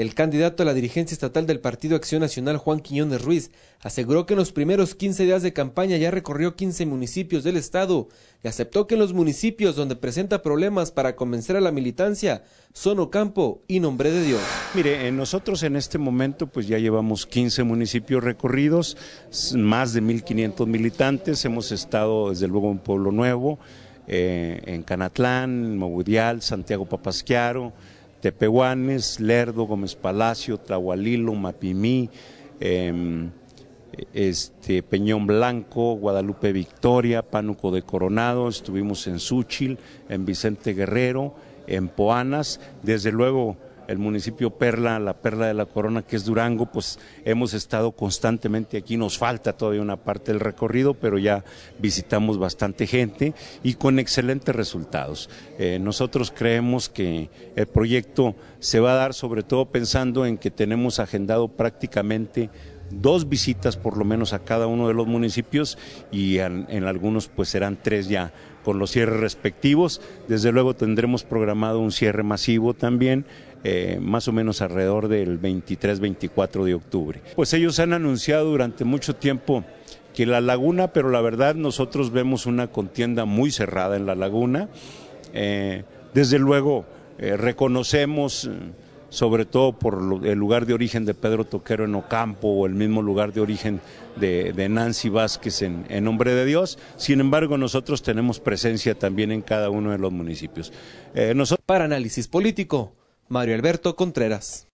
El candidato a la dirigencia estatal del Partido Acción Nacional, Juan Quiñones Ruiz, aseguró que en los primeros 15 días de campaña ya recorrió 15 municipios del estado y aceptó que en los municipios donde presenta problemas para convencer a la militancia son Ocampo y Nombre de Dios. Mire, eh, nosotros en este momento pues ya llevamos 15 municipios recorridos, más de 1.500 militantes, hemos estado desde luego en Pueblo Nuevo, eh, en Canatlán, Mogudial, Santiago Papasquiaro, Tepehuanes, Lerdo, Gómez Palacio, Tahualilo, Mapimí, em, este, Peñón Blanco, Guadalupe Victoria, Pánuco de Coronado, estuvimos en Suchil, en Vicente Guerrero, en Poanas, desde luego el municipio Perla, la Perla de la Corona, que es Durango, pues hemos estado constantemente aquí, nos falta todavía una parte del recorrido, pero ya visitamos bastante gente y con excelentes resultados. Eh, nosotros creemos que el proyecto se va a dar sobre todo pensando en que tenemos agendado prácticamente dos visitas por lo menos a cada uno de los municipios y en, en algunos pues serán tres ya con los cierres respectivos. Desde luego tendremos programado un cierre masivo también. Eh, más o menos alrededor del 23-24 de octubre. Pues ellos han anunciado durante mucho tiempo que la laguna, pero la verdad nosotros vemos una contienda muy cerrada en la laguna. Eh, desde luego eh, reconocemos sobre todo por el lugar de origen de Pedro Toquero en Ocampo o el mismo lugar de origen de, Nancy Vázquez en, Nombre de Dios. Sin embargo, nosotros tenemos presencia también en cada uno de los municipios. Eh, Para análisis político, Mario Alberto Contreras.